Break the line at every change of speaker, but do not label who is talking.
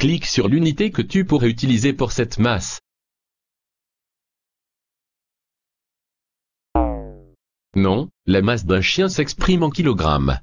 Clique sur l'unité que tu pourrais utiliser pour cette masse. Non, la masse d'un chien s'exprime en kilogrammes.